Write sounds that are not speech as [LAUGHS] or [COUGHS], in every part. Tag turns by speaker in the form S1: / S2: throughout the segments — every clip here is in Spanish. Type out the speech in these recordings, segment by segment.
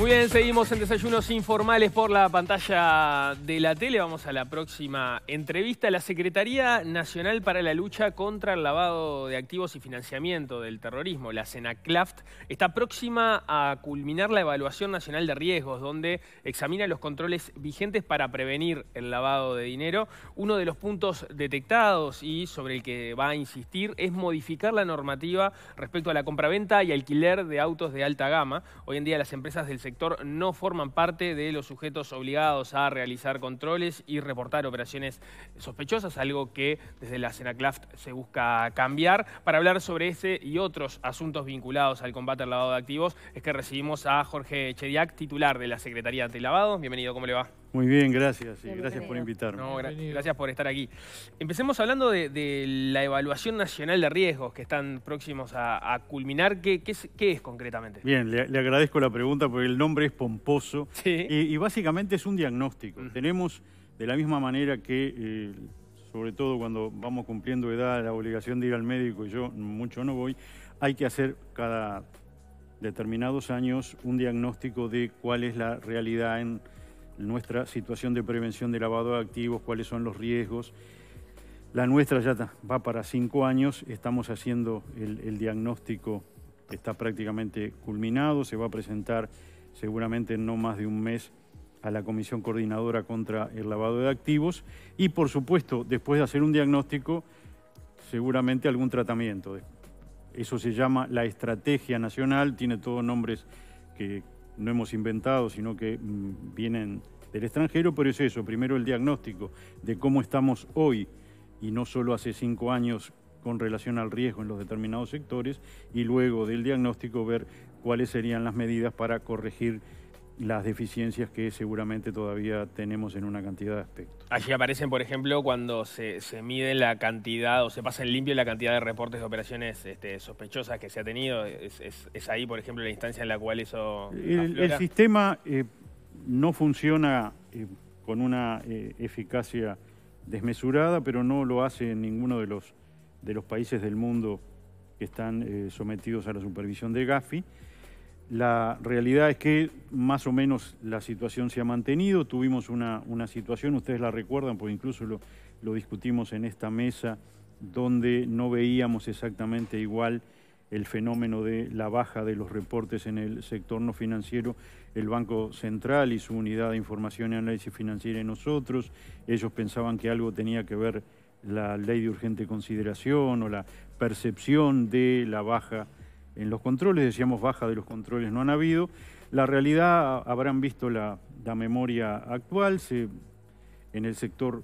S1: Muy bien, seguimos en Desayunos Informales por la pantalla de la tele. Vamos a la próxima entrevista. La Secretaría Nacional para la Lucha contra el Lavado de Activos y Financiamiento del Terrorismo, la SENACLAFT, está próxima a culminar la Evaluación Nacional de Riesgos, donde examina los controles vigentes para prevenir el lavado de dinero. Uno de los puntos detectados y sobre el que va a insistir es modificar la normativa respecto a la compraventa y alquiler de autos de alta gama. Hoy en día las empresas del sector no forman parte de los sujetos obligados a realizar controles y reportar operaciones sospechosas, algo que desde la Senaclaft se busca cambiar. Para hablar sobre ese y otros asuntos vinculados al combate al lavado de activos, es que recibimos a Jorge Chediak, titular de la Secretaría de Lavado. Bienvenido, ¿cómo le va?
S2: Muy bien, gracias. Y gracias por invitarme.
S1: gracias por estar aquí. Empecemos hablando de, la evaluación nacional de riesgos que están próximos a, culminar. ¿Qué, es, ¿Qué, es, concretamente?
S2: Bien, le, agradezco la pregunta porque el nombre es pomposo. Y, básicamente es un diagnóstico. Tenemos, de la misma manera que, eh, sobre todo cuando vamos cumpliendo edad, la obligación de ir al médico, y yo mucho no voy, hay que hacer cada determinados años un diagnóstico de cuál es la realidad en nuestra situación de prevención de lavado de activos, cuáles son los riesgos. La nuestra ya va para cinco años, estamos haciendo el, diagnóstico, está prácticamente culminado, se va a presentar seguramente en no más de un mes a la Comisión Coordinadora contra el Lavado de Activos y, por supuesto, después de hacer un diagnóstico, seguramente algún tratamiento. Eso se llama la Estrategia Nacional, tiene todos nombres que, no hemos inventado, sino que mm, vienen del extranjero, pero es eso, primero el diagnóstico de cómo estamos hoy y no solo hace cinco años con relación al riesgo en los determinados sectores y luego del diagnóstico ver cuáles serían las medidas para corregir las deficiencias que seguramente todavía tenemos en una cantidad de aspectos.
S1: Allí aparecen, por ejemplo, cuando se, mide la cantidad o se pasa en limpio la cantidad de reportes de operaciones este, sospechosas que se ha tenido. Es, ahí, por ejemplo, la instancia en la cual eso... El,
S2: sistema eh, no funciona eh, con una eh, eficacia desmesurada, pero no lo hace en ninguno de los, de los países del mundo que están sometidos a la supervisión de GAFI. La realidad es que más o menos la situación se ha mantenido. Tuvimos una, situación, ustedes la recuerdan, porque incluso lo, discutimos en esta mesa, donde no veíamos exactamente igual el fenómeno de la baja de los reportes en el sector no financiero, el Banco Central y su unidad de información y análisis financiero en nosotros. Ellos pensaban que algo tenía que ver la ley de urgente consideración o la percepción de la baja en los controles, decíamos baja de los controles no han habido. La realidad, habrán visto la, memoria actual, en el sector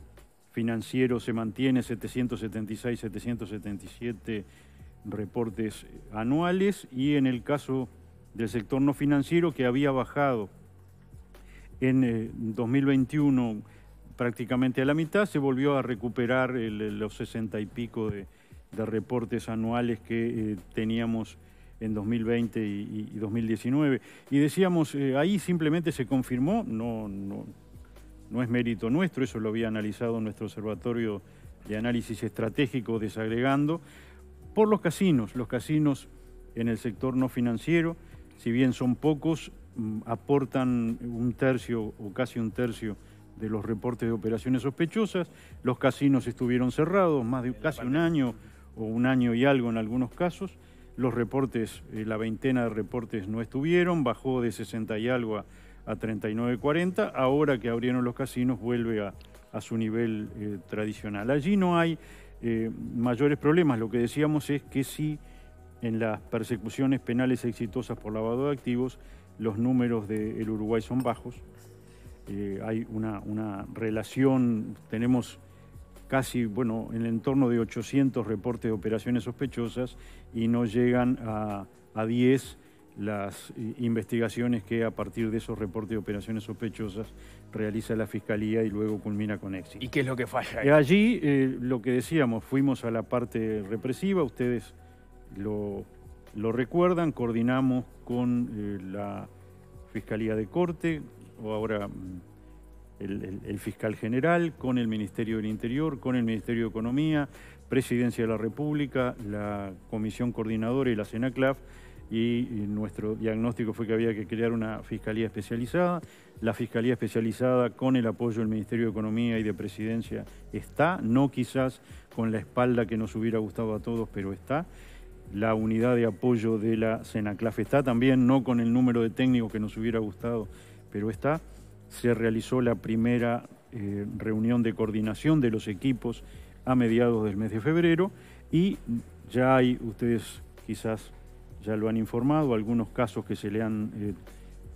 S2: financiero se mantiene 776, 777 reportes anuales y en el caso del sector no financiero que había bajado en 2021 eh, prácticamente a la mitad, se volvió a recuperar los 60 y pico de, reportes anuales que eh, teníamos en 2020 y, 2019. Y decíamos, eh, ahí simplemente se confirmó, no, no, no es mérito nuestro, eso lo había analizado nuestro observatorio de análisis estratégico desagregando, por los casinos, los casinos en el sector no financiero, si bien son pocos, mm, aportan un tercio o casi un tercio de los reportes de operaciones sospechosas, los casinos estuvieron cerrados más de casi un año o un año y algo en algunos casos, los reportes, eh, la veintena de reportes no estuvieron, bajó de 60 y algo a, 39.40. Ahora que abrieron los casinos, vuelve a, su nivel eh, tradicional. Allí no hay eh, mayores problemas. Lo que decíamos es que sí, en las persecuciones penales exitosas por lavado de activos, los números del Uruguay son bajos. hay una, una relación, tenemos casi, bueno, en el entorno de 800 reportes de operaciones sospechosas y no llegan a, 10 las eh, investigaciones que a partir de esos reportes de operaciones sospechosas realiza la Fiscalía y luego culmina con éxito. ¿Y qué es lo que falla? Allí eh, lo que decíamos, fuimos a la parte represiva, ustedes lo, lo recuerdan, coordinamos con eh, la Fiscalía de Corte, o ahora mm, el, fiscal general, con el Ministerio del Interior, con el Ministerio de Economía, Presidencia de la República, la Comisión Coordinadora y la Senaclaf, y, nuestro diagnóstico fue que había que crear una fiscalía especializada. La fiscalía especializada, con el apoyo del Ministerio de Economía y de Presidencia, está, no quizás con la espalda que nos hubiera gustado a todos, pero está. La unidad de apoyo de la Senaclaf está también, no con el número de técnicos que nos hubiera gustado, pero está se realizó la primera eh, reunión de coordinación de los equipos a mediados del mes de febrero y ya hay, ustedes quizás ya lo han informado, algunos casos que se le han eh,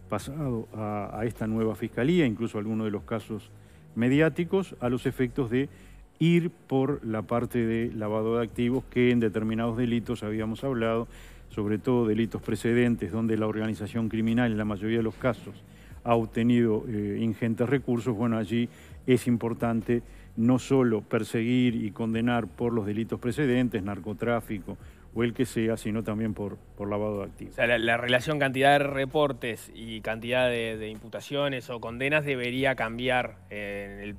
S2: pasado a, esta nueva fiscalía, incluso algunos de los casos mediáticos, a los efectos de ir por la parte de lavado de activos que en determinados delitos habíamos hablado, sobre todo delitos precedentes donde la organización criminal en la mayoría de los casos ha obtenido eh, ingentes recursos, bueno, allí es importante no solo perseguir y condenar por los delitos precedentes, narcotráfico o el que sea, sino también por, por lavado de activos. O
S1: sea, la, relación cantidad de reportes y cantidad de, imputaciones o condenas debería cambiar eh, en el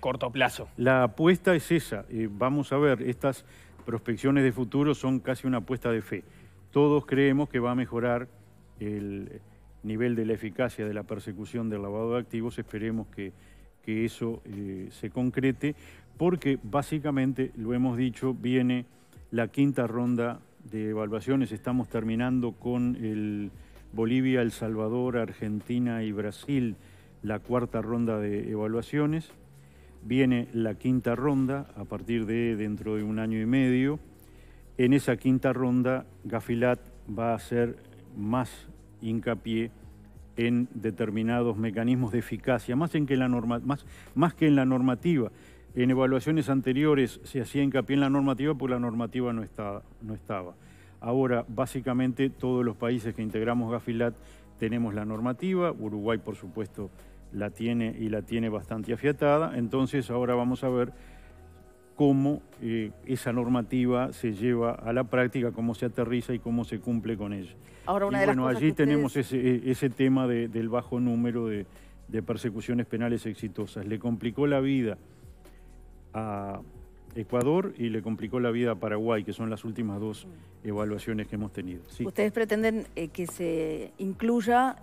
S1: corto plazo.
S2: La apuesta es esa. Eh, vamos a ver, estas prospecciones de futuro son casi una apuesta de fe. Todos creemos que va a mejorar el nivel de la eficacia de la persecución del lavado de activos, esperemos que, eso eh, se concrete, porque básicamente, lo hemos dicho, viene la quinta ronda de evaluaciones, estamos terminando con el Bolivia, El Salvador, Argentina y Brasil, la cuarta ronda de evaluaciones, viene la quinta ronda a partir de dentro de un año y medio, en esa quinta ronda Gafilat va a ser más hincapié en determinados mecanismos de eficacia, más, en que la más, más que en la normativa. En evaluaciones anteriores se hacía hincapié en la normativa porque la normativa no No estaba. Ahora, básicamente, todos los países que integramos Gafilat tenemos la normativa, Uruguay, por supuesto, la tiene y la tiene bastante afiatada, entonces ahora vamos a ver cómo eh, esa normativa se lleva a la práctica, cómo se aterriza y cómo se cumple con ella. bueno, allí tenemos ese, e, tema del bajo número de persecuciones penales exitosas. Le complicó la vida a Ecuador y le complicó la vida a Paraguay, que son las últimas dos evaluaciones que hemos tenido. ¿Ustedes pretenden eh, que se incluya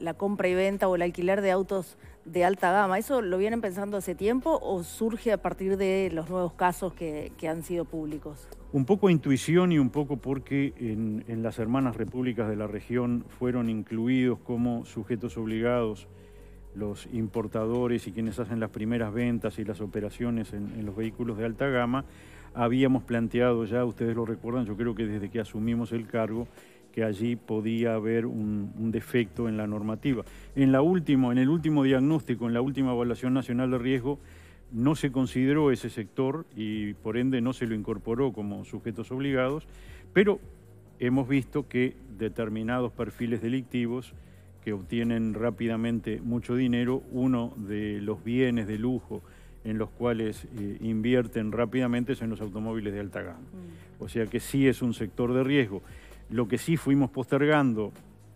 S2: la compra y venta o el alquiler de autos de alta gama? ¿Eso lo vienen pensando hace tiempo o surge a partir de los nuevos casos que, han sido públicos? Un poco intuición y un poco porque en las hermanas repúblicas de la región fueron incluidos como sujetos obligados los importadores y quienes hacen las primeras ventas y las operaciones en, los vehículos de alta gama, habíamos planteado ya, ustedes lo recuerdan, yo creo que desde que asumimos el cargo, que allí podía haber un, defecto en la normativa. En, la último, en el último diagnóstico, en la última evaluación nacional de riesgo, no se consideró ese sector y por ende no se lo incorporó como sujetos obligados, pero hemos visto que determinados perfiles delictivos, que obtienen rápidamente mucho dinero, uno de los bienes de lujo en los cuales eh, invierten rápidamente son los automóviles de alta gama. Mm. O sea que sí es un sector de riesgo. Lo que sí fuimos postergando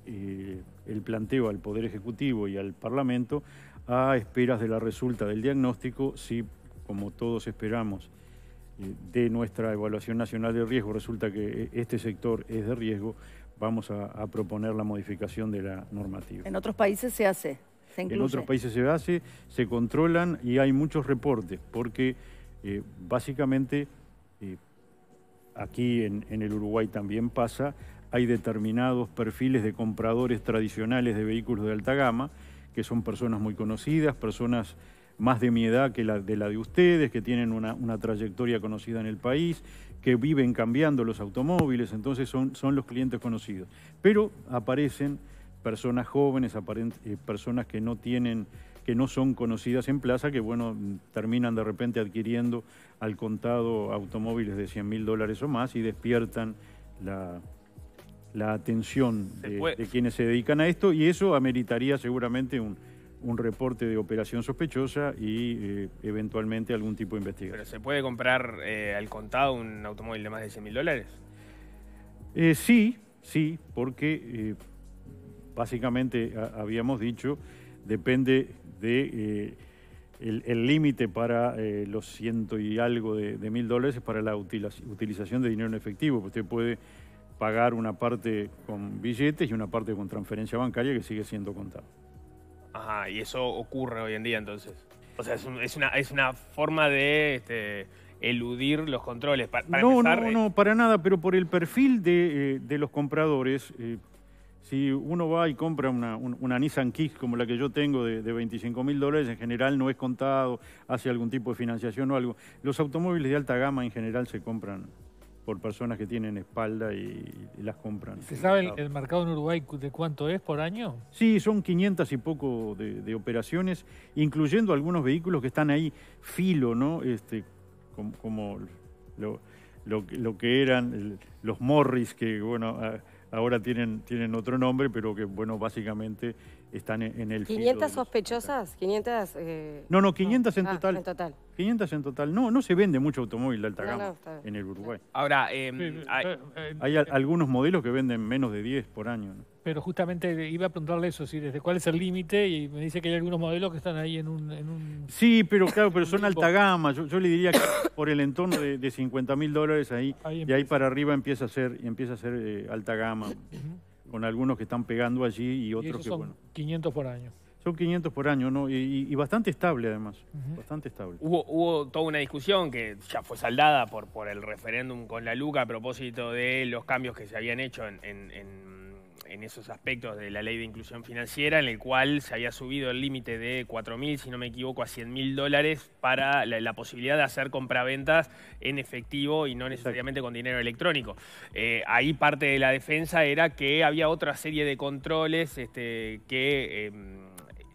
S2: eh, el planteo al Poder Ejecutivo y al Parlamento a esperas de la resulta del diagnóstico, si, como todos esperamos, eh, de nuestra evaluación nacional de riesgo resulta que este sector es de riesgo, vamos a, proponer la modificación de la normativa. ¿En
S1: otros países se hace?
S2: En otros países se hace, se controlan y hay muchos reportes, porque eh, básicamente eh, aquí en, el Uruguay también pasa, hay determinados perfiles de compradores tradicionales de vehículos de alta gama, que son personas muy conocidas, personas más de mi edad que la de, la de ustedes, que tienen una, trayectoria conocida en el país, que viven cambiando los automóviles, entonces son, son los clientes conocidos. Pero aparecen personas jóvenes, eh, personas que no tienen que no son conocidas en plaza, que bueno, terminan de repente adquiriendo al contado automóviles de 100 mil dólares o más y despiertan la, la atención de, quienes se dedican a esto y eso ameritaría seguramente un, un reporte de operación sospechosa y eh, eventualmente algún tipo de investigación.
S1: ¿Pero se puede comprar eh, al contado un automóvil de más de 100 mil dólares?
S2: Eh, sí, sí, porque básicamente habíamos dicho, depende de... el límite para los ciento y algo de, mil dólares es para la utilización de dinero en efectivo. Usted puede pagar una parte con billetes y una parte con transferencia bancaria que sigue siendo contado.
S1: Ajá, y eso ocurre hoy en día entonces. O sea, es, una, es una forma de este, eludir los controles. Para, no, no, no,
S2: eh, para nada, pero por el perfil de, eh, los compradores, eh, si uno va y compra una, Nissan Kicks como la que yo tengo de, de 25 mil dólares, en general no es contado, hace algún tipo de financiación o algo. Los automóviles de alta gama en general se compran por personas que tienen espalda y, las compran. ¿Se sabe
S1: el, ah. mercado en Uruguay de cuánto es por
S2: año? Sí, son 500 y poco de, operaciones, incluyendo algunos vehículos que están ahí filo, ¿no? Este, como, lo, que eran los Morris, que bueno, ahora tienen, tienen otro nombre, pero que bueno, básicamente están en, el... 500
S1: sospechosas, 500... Eh?
S2: no, no, 500 ah, en, total, ah, total. 500 en total. No, no se vende mucho automóvil de alta gama en el Uruguay. Ahora, eh, hay, eh, algunos modelos que venden menos de 10 por año.
S1: Pero justamente iba a preguntarle eso, desde cuál es el límite, y me dice que hay algunos modelos que están ahí en un...
S2: sí, pero claro, pero son [LAUGHS] alta gama. Yo, yo, le diría que por el entorno de, 50 mil dólares ahí, Y ahí para arriba empieza a ser, empieza a ser alta gama con algunos que están pegando allí y otros y que, son 500 por año. Son 500 por año, ¿no? Y, bastante estable, además. Bastante estable. Hubo, hubo toda una discusión
S1: que ya fue saldada por, por el referéndum con la LUCA a propósito de los cambios que se habían hecho en, en en esos aspectos de la ley de inclusión financiera, en el cual se había subido el límite de 4.000, si no me equivoco, a 100.000 dólares para la, posibilidad de hacer compraventas en efectivo y no necesariamente con dinero electrónico. Eh, ahí parte de la defensa era que había otra serie de controles este, que... Em,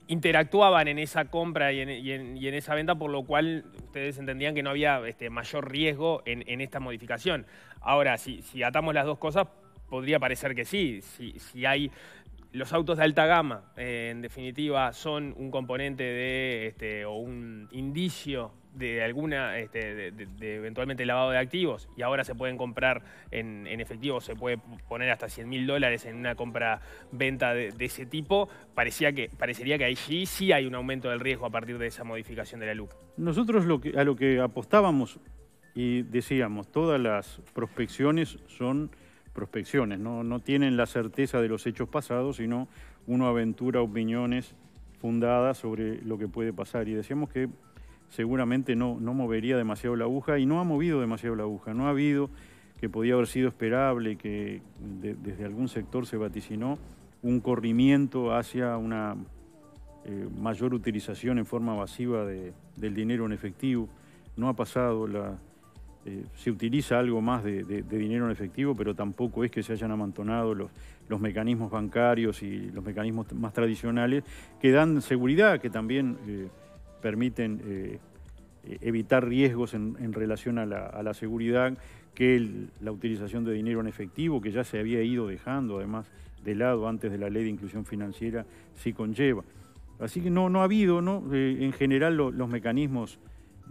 S1: interactuaban en esa compra y en, esa venta, por lo cual ustedes entendían que no había este, mayor riesgo en, esta modificación. Ahora, si atamos las dos cosas, podría parecer que sí, si, si hay los autos de alta gama, eh, en definitiva, son un componente de, este, o un indicio de alguna, este, de, eventualmente lavado de activos, y ahora se pueden comprar en, efectivo, se puede poner hasta 100 mil dólares en una compra-venta de, ese tipo, parecía que, parecería que allí sí hay un aumento del riesgo a partir de esa modificación de la luz.
S2: Nosotros lo a lo que apostábamos y decíamos, todas las prospecciones son prospecciones, ¿no? no tienen la certeza de los hechos pasados, sino uno aventura opiniones fundadas sobre lo que puede pasar. Y decíamos que seguramente no, no movería demasiado la aguja y no ha movido demasiado la aguja, no ha habido que podía haber sido esperable, que desde algún sector se vaticinó un corrimiento hacia una eh, mayor utilización en forma masiva del dinero en efectivo. No ha pasado, la, eh, se utiliza algo más de, dinero en efectivo, pero tampoco es que se hayan amantonado los, los mecanismos bancarios y los mecanismos más tradicionales que dan seguridad, que también eh, permiten eh, e, evitar riesgos en, relación a la, seguridad, que la utilización de dinero en efectivo, que ya se había ido dejando además de lado antes de la ley de inclusión financiera, sí conlleva. Así que no, no ha habido, ¿no? en general los mecanismos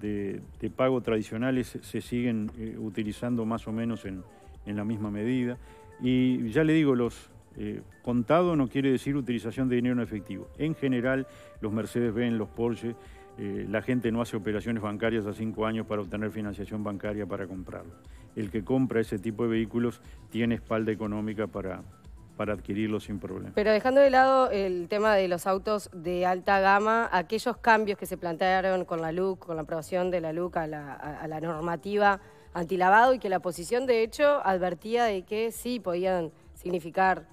S2: de, pago tradicionales se siguen eh, utilizando más o menos en, la misma medida. Y ya le digo, los eh, contado no quiere decir utilización de dinero en efectivo. En general, los Mercedes-Benz, los Porsche, eh, la gente no hace operaciones bancarias a cinco años para obtener financiación bancaria para comprarlo. El que compra ese tipo de vehículos tiene espalda económica para, para adquirirlo sin problema.
S1: Pero dejando de lado el tema de los autos de alta gama, aquellos cambios que se plantearon con la LUC, con la aprobación de la LUC a la, normativa antilavado y que la posición de hecho advertía de que sí podían significar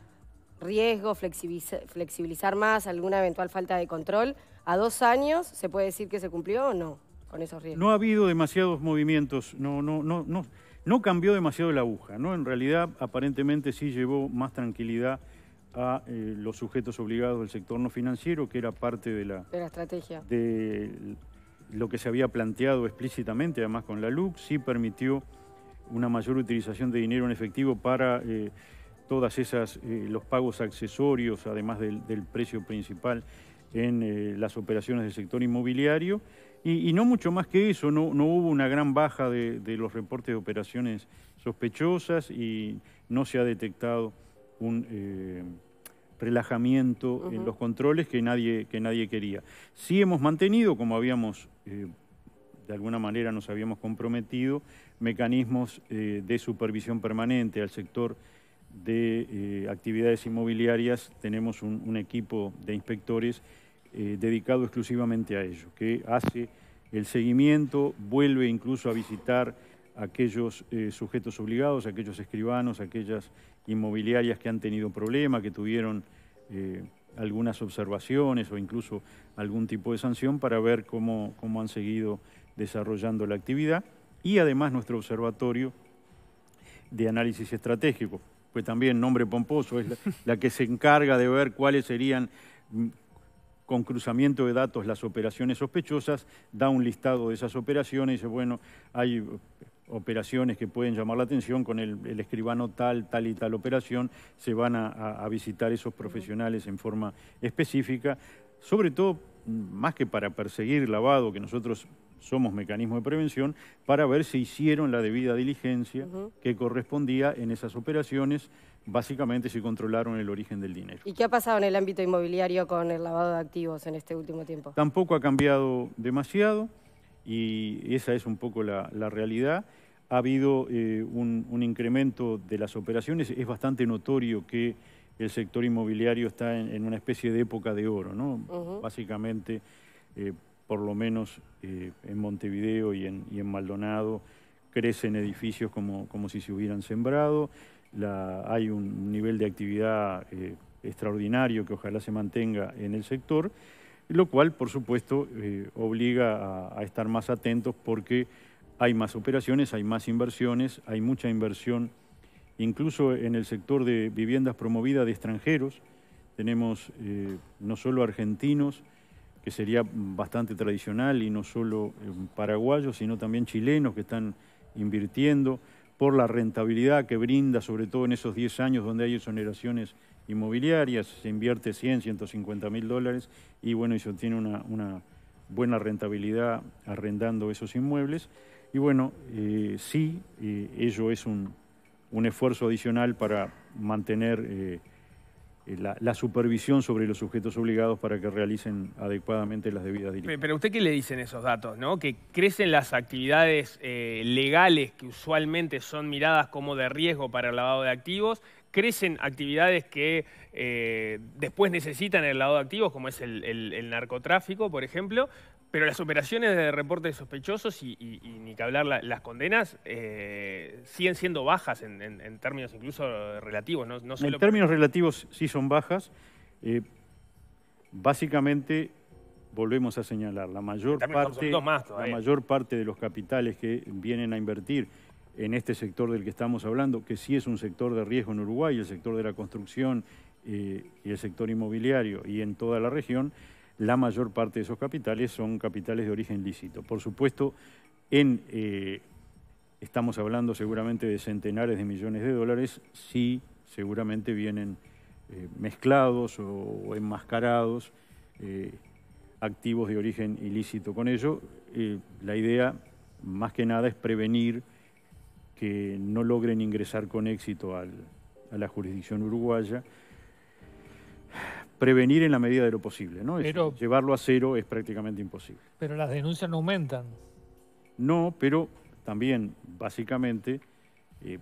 S1: riesgo, flexibilizar, más, alguna eventual falta de control. ¿A dos años se puede decir que se cumplió o no con esos riesgos?
S2: No ha habido demasiados movimientos, no, no, no, no. No cambió demasiado la aguja, ¿no? En realidad, aparentemente sí llevó más tranquilidad a eh, los sujetos obligados del sector no financiero, que era parte de la,
S1: estrategia.
S2: De lo que se había planteado explícitamente, además con la LUC, sí permitió una mayor utilización de dinero en efectivo para eh, todas esas, eh, los pagos accesorios, además del precio principal en las operaciones del sector inmobiliario. Y, no mucho más que eso, no, hubo una gran baja de, los reportes de operaciones sospechosas y no se ha detectado un eh, relajamiento en los controles que nadie, que nadie quería. Sí hemos mantenido, como habíamos, eh, de alguna manera nos habíamos comprometido, mecanismos eh, de supervisión permanente al sector de actividades inmobiliarias. Tenemos un equipo de inspectores eh, dedicado exclusivamente a ello, que hace el seguimiento, vuelve incluso a visitar aquellos eh, sujetos obligados, aquellos escribanos, aquellas inmobiliarias que han tenido problemas, que tuvieron eh, algunas observaciones o incluso algún tipo de sanción para ver cómo, cómo han seguido desarrollando la actividad. Y además nuestro observatorio de análisis estratégico, pues también nombre pomposo, es la que se encarga de ver cuáles serían con cruzamiento de datos las operaciones sospechosas, da un listado de esas operaciones y dice, bueno, hay operaciones que pueden llamar la atención, con el, escribano tal, tal y tal operación, se van a visitar esos profesionales en forma específica sobre todo mm, más que para perseguir lavado, que nosotros somos mecanismo de prevención, para ver si hicieron la debida diligencia que correspondía en esas operaciones, básicamente si controlaron el origen del dinero.
S1: ¿Y qué ha pasado en el ámbito inmobiliario con el lavado de activos en este último tiempo?
S2: Tampoco ha cambiado demasiado y esa es un poco la, realidad. Ha habido eh, un incremento de las operaciones, es bastante notorio que el sector inmobiliario está en, una especie de época de oro, ¿no? Básicamente, eh, por lo menos eh, en Montevideo y en, Maldonado, crecen edificios como, si se hubieran sembrado, hay un nivel de actividad eh, extraordinario que ojalá se mantenga en el sector, lo cual, por supuesto, obliga a estar más atentos porque hay más operaciones, hay más inversiones, hay mucha inversión incluso en el sector de viviendas promovidas de extranjeros. Tenemos eh, no solo argentinos, que sería bastante tradicional, y no solo eh, paraguayos, sino también chilenos que están invirtiendo por la rentabilidad que brinda, sobre todo en esos 10 años donde hay exoneraciones inmobiliarias, se invierte 100, 150 mil dólares y bueno, eso tiene una, buena rentabilidad arrendando esos inmuebles. Y bueno, eh, sí, ello es un, un esfuerzo adicional para mantener eh, eh, la, supervisión sobre los sujetos obligados para que realicen adecuadamente las debidas diligencias.
S1: Pero usted qué le dicen esos datos, ¿no? Que crecen las actividades eh, legales que usualmente son miradas como de riesgo para el lavado de activos, crecen actividades que después necesitan el lavado de activos, como es el narcotráfico, por ejemplo, pero las operaciones de reportes de sospechosos y, ni que hablar las condenas eh, siguen siendo bajas en, términos incluso relativos. No, En términos
S2: relativos sí son bajas. Eh, básicamente, volvemos a señalar, la mayor, parte, la mayor parte de los capitales que vienen a invertir en este sector del que estamos hablando, que sí es un sector de riesgo en Uruguay, el sector de la construcción eh, y el sector inmobiliario y en toda la región, la mayor parte de esos capitales son capitales de origen lícito. Por supuesto, eh, estamos hablando seguramente de centenares de millones de dólares, sí, seguramente vienen eh, mezclados o, enmascarados eh, activos de origen ilícito. Con ello, la idea, más que nada, es prevenir que no logren ingresar con éxito a la jurisdicción uruguaya prevenir en la medida de lo posible. ¿no? llevarlo a cero es prácticamente imposible.
S1: Pero las denuncias no aumentan.
S2: No, pero también básicamente eh,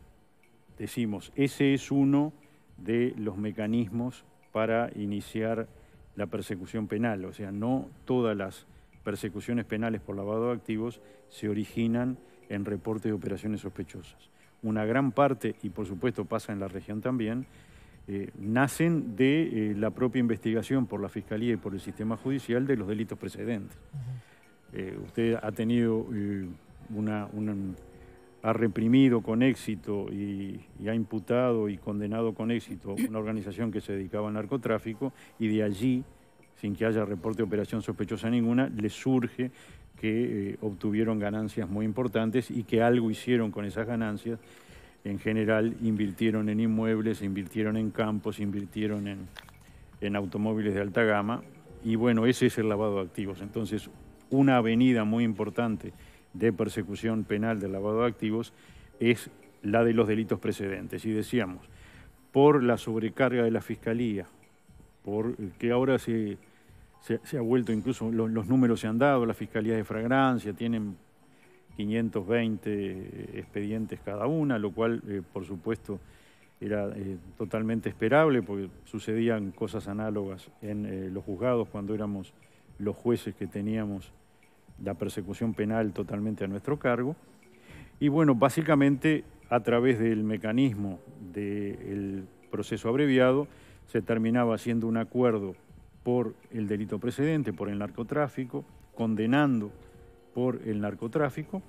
S2: decimos, ese es uno de los mecanismos para iniciar la persecución penal. O sea, no todas las persecuciones penales por lavado de activos se originan en reportes de operaciones sospechosas. Una gran parte, y por supuesto pasa en la región también, eh, nacen de eh, la propia investigación por la Fiscalía y por el sistema judicial de los delitos precedentes. Eh, usted ha tenido una, ha reprimido con éxito y, y, ha imputado y condenado con éxito [COUGHS] una organización que se dedicaba al narcotráfico y de allí, sin que haya reporte de operación sospechosa ninguna, le surge que obtuvieron ganancias muy importantes y que algo hicieron con esas ganancias en general invirtieron en inmuebles, invirtieron en campos, invirtieron en, automóviles de alta gama. Y bueno, ese es el lavado de activos. Entonces, una avenida muy importante de persecución penal del lavado de activos es la de los delitos precedentes. Y decíamos, por la sobrecarga de la Fiscalía, por que ahora se, se, ha vuelto, incluso los, números se han dado, la Fiscalía de fragancia tienen 520 eh, expedientes cada una, lo cual, eh, por supuesto, era eh, totalmente esperable porque sucedían cosas análogas en los juzgados cuando éramos los jueces que teníamos la persecución penal totalmente a nuestro cargo. Y bueno, básicamente a través del mecanismo del proceso abreviado se terminaba haciendo un acuerdo por el delito precedente, por el narcotráfico, condenando por el narcotráfico,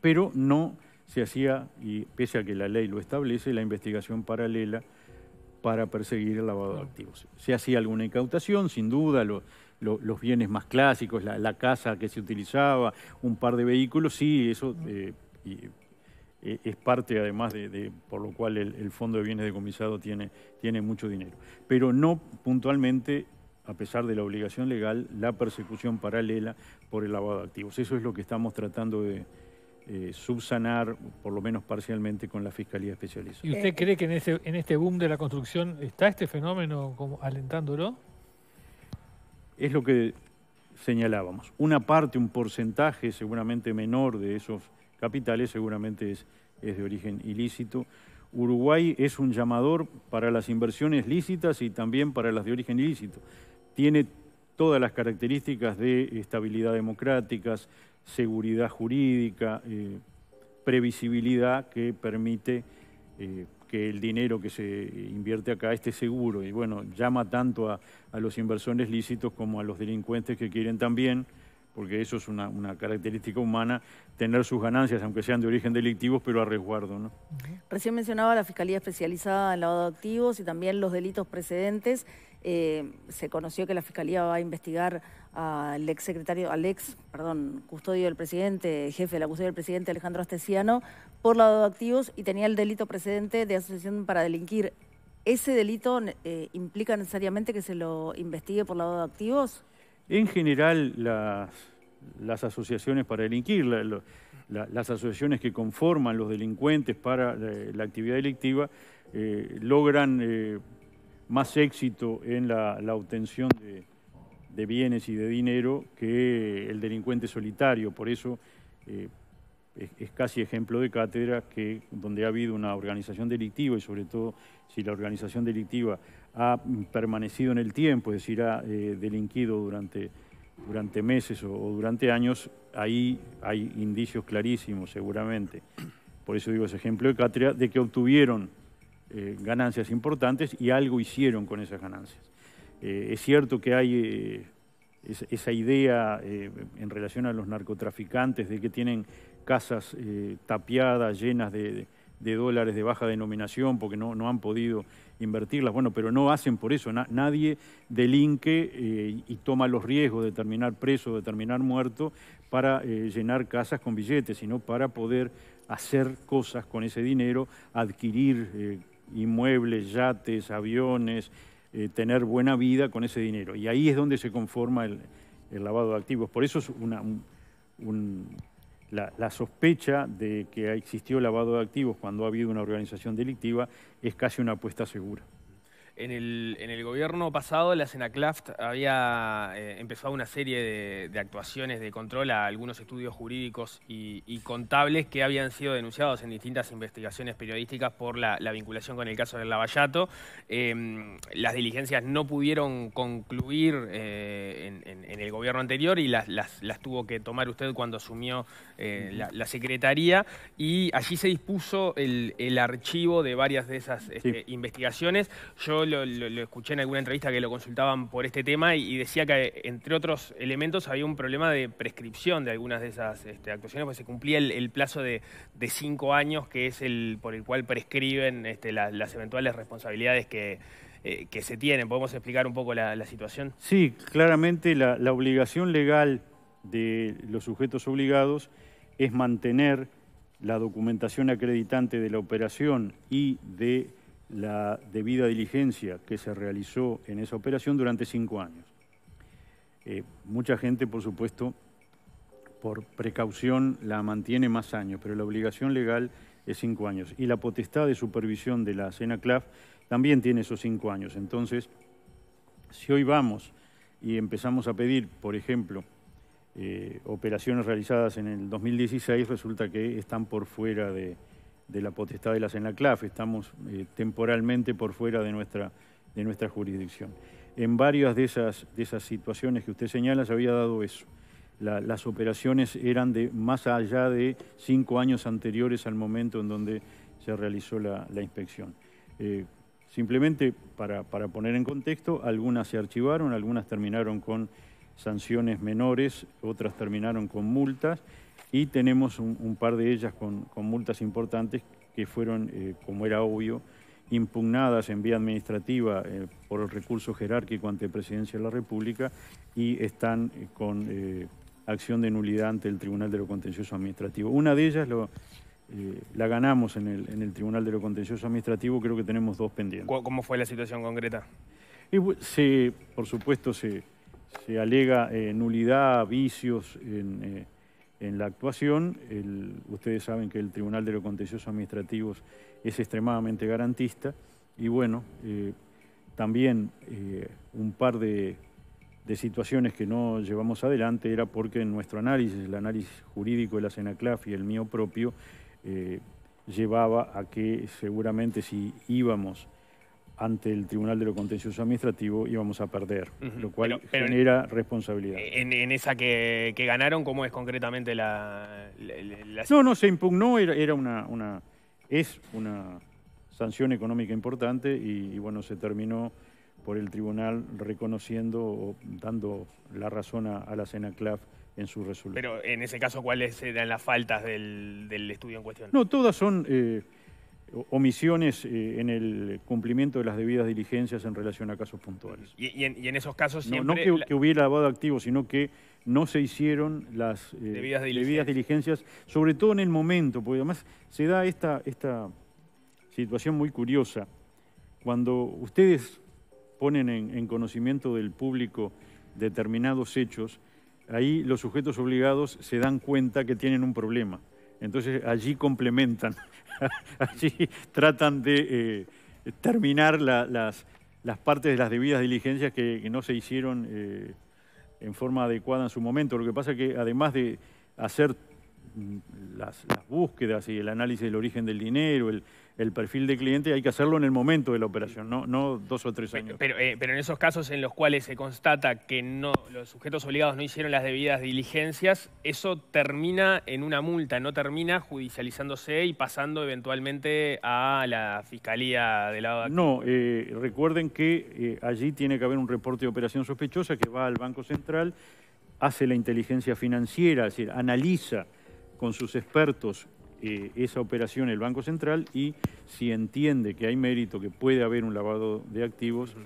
S2: pero no se hacía, y pese a que la ley lo establece, la investigación paralela para perseguir el lavado de activos. Se hacía alguna incautación, sin duda, los bienes más clásicos, la, casa que se utilizaba, un par de vehículos, sí, eso eh, e, es parte además de, por lo cual el, Fondo de Bienes Decomisado tiene, tiene mucho dinero. Pero no puntualmente a pesar de la obligación legal, la persecución paralela por el lavado de activos. Eso es lo que estamos tratando de eh, subsanar, por lo menos parcialmente, con la Fiscalía Especializada. ¿Y usted eh, cree
S1: eh. que en, este boom de la construcción está este fenómeno como alentándolo?
S2: Es lo que señalábamos. Una parte, un porcentaje seguramente menor de esos capitales seguramente es de origen ilícito. Uruguay es un llamador para las inversiones lícitas y también para las de origen ilícito tiene todas las características de estabilidad democrática, seguridad jurídica, eh, previsibilidad que permite eh, que el dinero que se invierte acá esté seguro. Y bueno, llama tanto a, los inversores lícitos como a los delincuentes que quieren también, porque eso es una, característica humana, tener sus ganancias, aunque sean de origen delictivos, pero a resguardo. ¿no?
S1: Recién mencionaba la Fiscalía Especializada en Lavado
S2: de Activos y también los delitos precedentes. Eh, se conoció que la Fiscalía va a investigar al ex secretario, al ex, perdón, custodio del presidente, jefe de la custodia del presidente Alejandro Astesiano, por lavado de activos y tenía el delito precedente de asociación para delinquir. ¿Ese delito eh, implica necesariamente que se lo investigue por lavado de activos? En general, las, asociaciones para delinquir, las asociaciones que conforman los delincuentes para eh, la, actividad delictiva, logran más éxito en la, obtención de, bienes y de dinero que el delincuente solitario. Por eso eh, es, casi ejemplo de cátedra que donde ha habido una organización delictiva y sobre todo si la organización delictiva ha permanecido en el tiempo, es decir, ha eh, delinquido durante, durante meses o, durante años, ahí hay indicios clarísimos seguramente. Por eso digo ese ejemplo de cátedra de que obtuvieron eh, ganancias importantes y algo hicieron con esas ganancias. Eh, es cierto que hay eh, esa idea en relación a los narcotraficantes de que tienen casas tapiadas, llenas de, dólares de baja denominación porque no, no, han podido invertirlas. Bueno, pero no hacen por eso. nadie delinque y toma los riesgos de terminar preso, de terminar muerto para llenar casas con billetes, sino para poder hacer cosas con ese dinero, adquirir inmuebles, yates, aviones, eh, tener buena vida con ese dinero. Y ahí es donde se conforma el, lavado de activos. Por eso es una, la, la, sospecha de que existió lavado de activos cuando ha habido una organización delictiva es casi una apuesta segura.
S1: En el, gobierno pasado, la Senaclaft había eh, empezado una serie de, actuaciones de control a algunos estudios jurídicos y, contables que habían sido denunciados en distintas investigaciones periodísticas por la, vinculación con el caso del Lavallato. Em, las diligencias no pudieron concluir eh, en, el gobierno anterior y las, las, tuvo que tomar usted cuando asumió eh, la, Secretaría. Y allí se dispuso el, el archivo de varias de esas este, investigaciones. Yo lo, escuché en alguna entrevista que lo consultaban por este tema y, decía que, entre otros elementos, había un problema de prescripción de algunas de esas este, actuaciones, porque se cumplía el, plazo de, cinco años, que es el por el cual prescriben este, las eventuales responsabilidades eh, que, se tienen. ¿Podemos explicar un poco la, situación?
S2: Sí, claramente la obligación legal de los sujetos obligados es mantener la documentación acreditante de la operación y de la debida diligencia que se realizó en esa operación durante cinco años. Eh, mucha gente, por supuesto, por precaución la mantiene más años, pero la obligación legal es cinco años. Y la potestad de supervisión de la CENACLAF también tiene esos cinco años. Entonces, si hoy vamos y empezamos a pedir, por ejemplo, eh, operaciones realizadas en el 2016, resulta que están por fuera de, de la potestad de la CENACLAF, estamos eh, temporalmente por fuera de nuestra, de nuestra jurisdicción. En varias de esas, situaciones que usted señala se había dado eso. las operaciones eran de más allá de cinco años anteriores al momento en donde se realizó la, inspección. Eh, simplemente para, poner en contexto, algunas se archivaron, algunas terminaron con sanciones menores, otras terminaron con multas y tenemos un, par de ellas con, multas importantes que fueron, eh, como era obvio, impugnadas en vía administrativa eh, por el recurso jerárquico ante Presidencia de la República y están eh, con acción de nulidad ante el Tribunal de lo Contencioso Administrativo. Una de ellas la ganamos en el, Tribunal de lo Contencioso Administrativo, creo que tenemos dos pendientes.
S1: ¿Cómo fue la situación concreta?
S2: se, por supuesto, se alega nulidad, vicios en en la actuación. ustedes saben que el Tribunal de los Contenciosos Administrativos es extremadamente garantista y bueno, eh, también eh, un par de, situaciones que no llevamos adelante era porque en nuestro análisis, el análisis jurídico de la Senaclaf y el mío propio, eh, llevaba a que seguramente si íbamos ante el Tribunal de lo Contencioso Administrativo íbamos a perder, lo cual genera responsabilidad.
S1: En, esa que, ganaron, ¿cómo es concretamente la, No, no,
S2: se impugnó, era, una, una, es una sanción económica importante y, bueno, se terminó por el tribunal reconociendo o dando la razón a, la senaclaf en su resolución.
S1: Pero en ese caso, ¿cuáles eran las faltas del, del estudio en cuestión? No, todas son...
S2: Eh, omisiones eh, en el cumplimiento de las debidas diligencias en relación a casos puntuales.
S1: Y, en, esos casos No, que,
S2: hubiera lavado activo, sino que no se hicieron las eh, debidas, diligencias. sobre todo en el momento, porque además se da esta, esta situación muy curiosa. Cuando ustedes ponen en conocimiento del público determinados hechos, ahí los sujetos obligados se dan cuenta que tienen un problema. Entonces allí complementan, [LAUGHS] allí tratan de eh, terminar las, partes de las debidas diligencias que, no se hicieron eh, en forma adecuada en su momento. Lo que pasa es que además de hacer mm, las, las búsquedas y el análisis del origen del dinero, el, el perfil de cliente hay que hacerlo en el momento de la operación, no, dos o tres años.
S1: Eh, pero, en esos casos en los cuales se constata que no, los sujetos obligados no hicieron las debidas diligencias, eso termina en una multa, no termina judicializándose y pasando eventualmente a la Fiscalía de la... No,
S2: eh, recuerden que eh, allí tiene que haber un reporte de operación sospechosa que va al Banco Central, hace la inteligencia financiera, es decir, analiza con sus expertos eh, esa operación el Banco Central y si entiende que hay mérito, que puede haber un lavado de activos,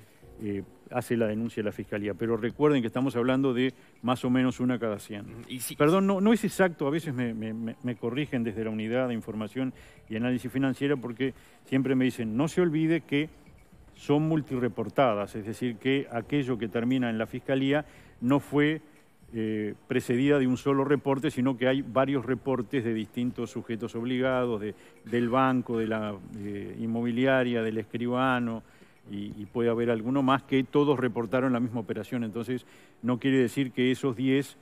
S2: eh, hace la denuncia a la Fiscalía. Pero recuerden que estamos hablando de más o menos una cada 100. Perdón, no, no es exacto, a veces me, me, corrigen desde la unidad de información y análisis financiera porque siempre me dicen, no se olvide que son multireportadas, es decir, que aquello que termina en la Fiscalía no fue eh, precedida de un solo reporte, sino que hay varios reportes de distintos sujetos obligados, de, del banco, de la inmobiliaria, del escribano, y, y, puede haber alguno más que todos reportaron la misma operación. Entonces, no quiere decir que esos 10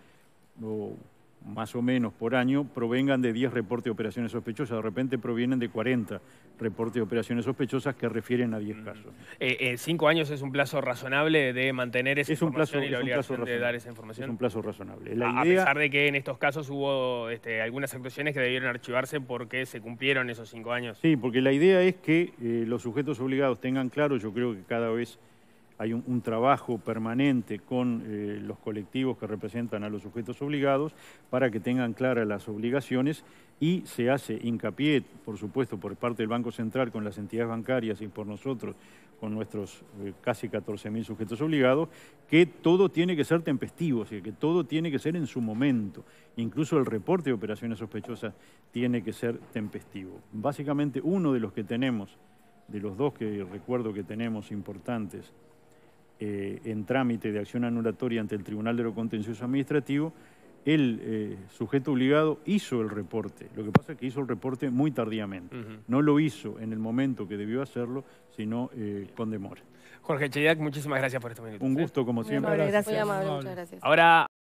S2: o más o menos por año provengan de 10 reportes de operaciones sospechosas, de repente provienen de 40 reportes de operaciones sospechosas que refieren a 10 mm. casos.
S1: Eh, eh, ¿Cinco años es un plazo razonable de mantener esa es un plazo, y la obligación de dar esa información? Es
S2: un plazo razonable. a, pesar
S1: de que en estos casos hubo este, algunas actuaciones que debieron archivarse porque se cumplieron esos cinco años. Sí, porque la idea
S2: es que eh, los sujetos obligados tengan claro, yo creo que cada vez hay un, trabajo permanente con eh, los colectivos que representan a los sujetos obligados para que tengan claras las obligaciones y se hace hincapié, por supuesto, por parte del Banco Central con las entidades bancarias y por nosotros con nuestros eh, casi 14.000 sujetos obligados, que todo tiene que ser tempestivo, o sea, que todo tiene que ser en su momento. Incluso el reporte de operaciones sospechosas tiene que ser tempestivo. Básicamente uno de los que tenemos, de los dos que recuerdo que tenemos importantes, eh, en trámite de acción anulatoria ante el Tribunal de lo Contencioso Administrativo, el eh, sujeto obligado hizo el reporte. Lo que pasa es que hizo el reporte muy tardíamente. No lo hizo en el momento que debió hacerlo, sino eh, con demora.
S1: Jorge Cheyac, muchísimas gracias por estos
S2: minutos. Un gusto, como siempre. gracias. muchas
S1: gracias.